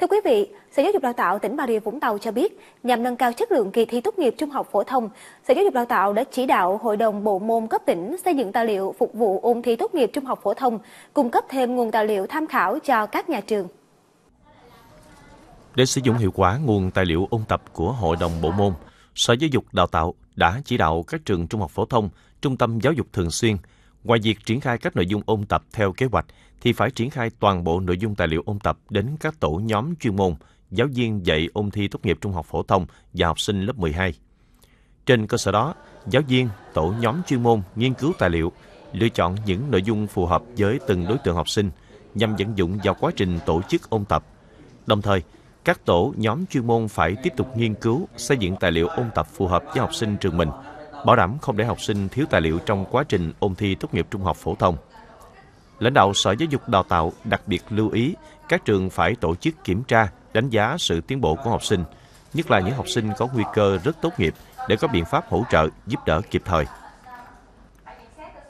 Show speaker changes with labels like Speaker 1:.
Speaker 1: Thưa quý vị, Sở Giáo dục Đào tạo tỉnh Bà Rịa Vũng Tàu cho biết, nhằm nâng cao chất lượng kỳ thi tốt nghiệp trung học phổ thông, Sở Giáo dục Đào tạo đã chỉ đạo Hội đồng Bộ môn cấp tỉnh xây dựng tài liệu phục vụ ôn thi tốt nghiệp trung học phổ thông, cung cấp thêm nguồn tài liệu tham khảo cho các nhà trường.
Speaker 2: Để sử dụng hiệu quả nguồn tài liệu ôn tập của Hội đồng Bộ môn, Sở Giáo dục Đào tạo đã chỉ đạo các trường trung học phổ thông, trung tâm giáo dục thường xuyên – Ngoài việc triển khai các nội dung ôn tập theo kế hoạch, thì phải triển khai toàn bộ nội dung tài liệu ôn tập đến các tổ nhóm chuyên môn, giáo viên dạy ôn thi tốt nghiệp trung học phổ thông và học sinh lớp 12. Trên cơ sở đó, giáo viên, tổ nhóm chuyên môn nghiên cứu tài liệu, lựa chọn những nội dung phù hợp với từng đối tượng học sinh nhằm vận dụng vào quá trình tổ chức ôn tập. Đồng thời, các tổ nhóm chuyên môn phải tiếp tục nghiên cứu, xây dựng tài liệu ôn tập phù hợp với học sinh trường mình – bảo đảm không để học sinh thiếu tài liệu trong quá trình ôn thi tốt nghiệp trung học phổ thông. Lãnh đạo Sở Giáo dục Đào tạo đặc biệt lưu ý các trường phải tổ chức kiểm tra, đánh giá sự tiến bộ của học sinh, nhất là những học sinh có nguy cơ rất tốt nghiệp để có biện pháp hỗ trợ, giúp đỡ kịp thời.